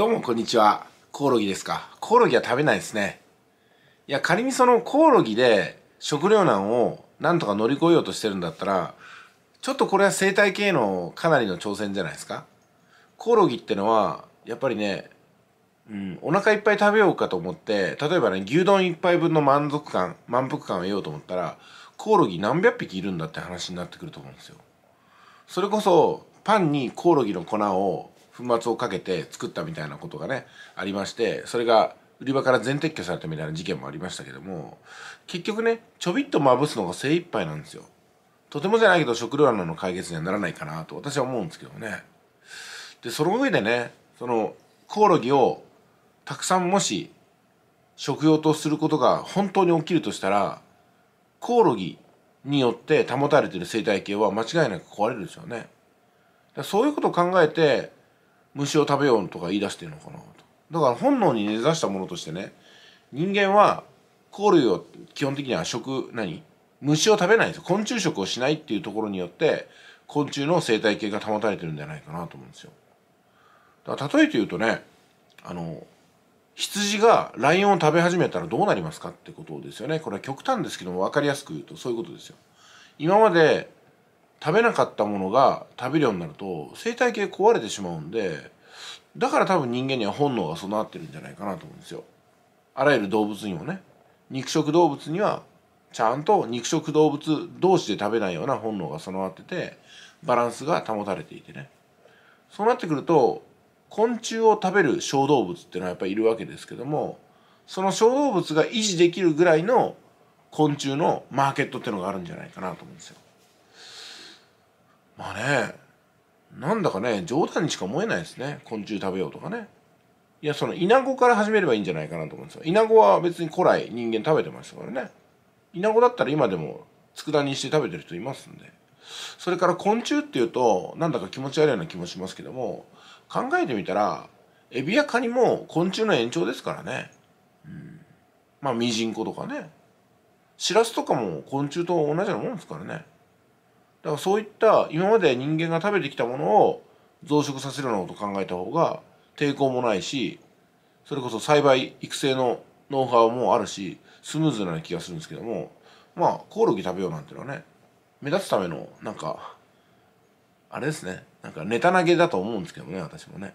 どうもこんにちは。コオロギですか。コオロギは食べないですね。いや、仮にそのコオロギで食糧難をなんとか乗り越えようとしてるんだったら、ちょっとこれは生態系のかなりの挑戦じゃないですか。コオロギってのは、やっぱりね、うん、お腹いっぱい食べようかと思って、例えばね、牛丼一杯分の満足感、満腹感を得ようと思ったら、コオロギ何百匹いるんだって話になってくると思うんですよ。それこそ、パンにコオロギの粉を粉末をかけて作ったみたいなことがねありましてそれが売り場から全撤去されたみたいな事件もありましたけども結局ねちょびっとまぶすのが精一杯なんですよとてもじゃないけど食料難の解決にはならないかなと私は思うんですけどねでその上でねそのコオロギをたくさんもし食用とすることが本当に起きるとしたらコオロギによって保たれている生態系は間違いなく壊れるでしょうねそういうことを考えて虫を食べようとか言い出してるのかなとだから本能に根ざしたものとしてね人間は甲類を基本的には食何虫を食べないです昆虫食をしないっていうところによって昆虫の生態系が保たれてるんじゃないかなと思うんですよだから例えて言うとねあの羊がライオンを食べ始めたらどうなりますかってことですよねこれは極端ですけども分かりやすく言うとそういうことですよ今まで食べなかったものが食べるようになると生態系壊れてしまうんでだから多分人間には本能が備わってるんじゃないかなと思うんですよ。あらゆる動物にもね肉食動物にはちゃんと肉食動物同士で食べないような本能が備わっててバランスが保たれていてねそうなってくると昆虫を食べる小動物っていうのはやっぱりいるわけですけどもその小動物が維持できるぐらいの昆虫のマーケットっていうのがあるんじゃないかなと思うんですよ。まあねなんだかね冗談にしか思えないですね昆虫食べようとかねいやそのイナゴから始めればいいんじゃないかなと思うんですよイナゴは別に古来人間食べてましたからねイナゴだったら今でも佃煮して食べてる人いますんでそれから昆虫っていうとなんだか気持ち悪いような気もしますけども考えてみたらエビやカニも昆虫の延長ですからね、うん、まあミジンコとかねシラスとかも昆虫と同じようなもんですからねだからそういった今まで人間が食べてきたものを増殖させるようなことを考えた方が抵抗もないしそれこそ栽培育成のノウハウもあるしスムーズな気がするんですけどもまあコオロギ食べようなんていうのはね目立つためのなんかあれですねなんかネタ投げだと思うんですけどね私もね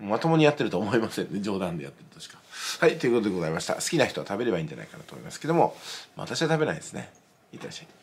まともにやってると思いませんね冗談でやってるとしかはいということでございました好きな人は食べればいいんじゃないかなと思いますけども、私は食べないですねいってらっしゃい